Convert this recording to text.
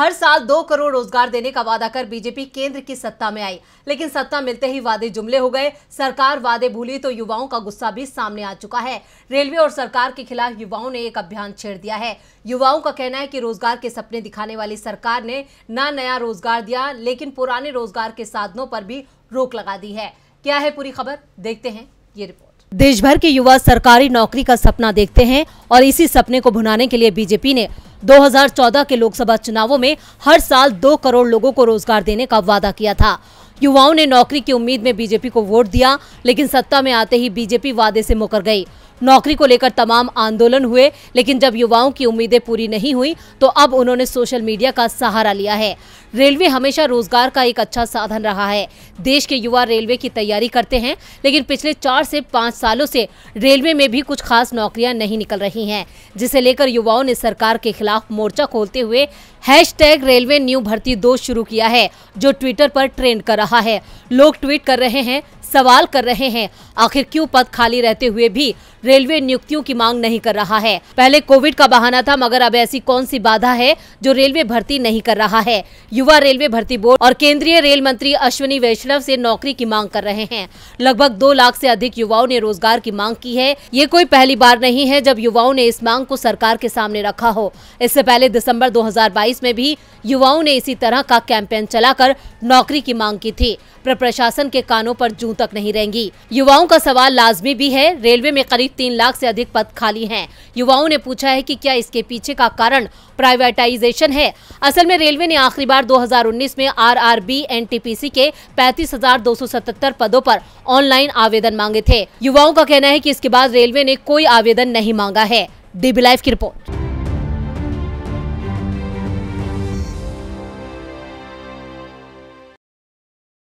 हर साल दो करोड़ रोजगार देने का वादा कर बीजेपी केंद्र की सत्ता में आई लेकिन सत्ता मिलते ही वादे जुमले हो गए सरकार वादे भूली तो युवाओं का गुस्सा भी सामने आ चुका है रेलवे और सरकार के खिलाफ युवाओं ने एक अभियान छेड़ दिया है युवाओं का कहना है कि रोजगार के सपने दिखाने वाली सरकार ने न नया रोजगार दिया लेकिन पुराने रोजगार के साधनों पर भी रोक लगा दी है क्या है पूरी खबर देखते हैं ये रिपोर्ट देश भर के युवा सरकारी नौकरी का सपना देखते हैं और इसी सपने को भुनाने के लिए बीजेपी ने 2014 के लोकसभा चुनावों में हर साल दो करोड़ लोगों को रोजगार देने का वादा किया था युवाओं ने नौकरी की उम्मीद में बीजेपी को वोट दिया लेकिन सत्ता में आते ही बीजेपी वादे से मुकर गई नौकरी को लेकर तमाम आंदोलन हुए लेकिन जब युवाओं की उम्मीदें पूरी नहीं हुई तो अब उन्होंने सोशल मीडिया का सहारा लिया है रेलवे हमेशा रोजगार का एक अच्छा साधन रहा है देश के युवा रेलवे की तैयारी करते हैं लेकिन पिछले चार से पाँच सालों से रेलवे में भी कुछ खास नौकरियां नहीं निकल रही हैं जिसे लेकर युवाओं ने सरकार के खिलाफ मोर्चा खोलते हुए हैश रेलवे न्यू भर्ती दो शुरू किया है जो ट्विटर पर ट्रेंड कर रहा रहा है लोग ट्वीट कर रहे हैं सवाल कर रहे हैं आखिर क्यों पद खाली रहते हुए भी रेलवे नियुक्तियों की मांग नहीं कर रहा है पहले कोविड का बहाना था मगर अब ऐसी कौन सी बाधा है जो रेलवे भर्ती नहीं कर रहा है युवा रेलवे भर्ती बोर्ड और केंद्रीय रेल मंत्री अश्विनी वैष्णव से नौकरी की मांग कर रहे हैं लगभग दो लाख से अधिक युवाओं ने रोजगार की मांग की है ये कोई पहली बार नहीं है जब युवाओं ने इस मांग को सरकार के सामने रखा हो इससे पहले दिसम्बर दो में भी युवाओं ने इसी तरह का कैंपेन चलाकर नौकरी की मांग की थी पर प्रशासन के कानों पर जू तक नहीं रहेंगी युवाओं का सवाल लाजमी भी है रेलवे में करीब तीन लाख से अधिक पद खाली हैं। युवाओं ने पूछा है कि क्या इसके पीछे का कारण प्राइवेटाइजेशन है असल में रेलवे ने आखिरी बार 2019 में आरआरबी एनटीपीसी के 35,277 पदों पर ऑनलाइन आवेदन मांगे थे युवाओं का कहना है की इसके बाद रेलवे ने कोई आवेदन नहीं मांगा है डीबी लाइव की रिपोर्ट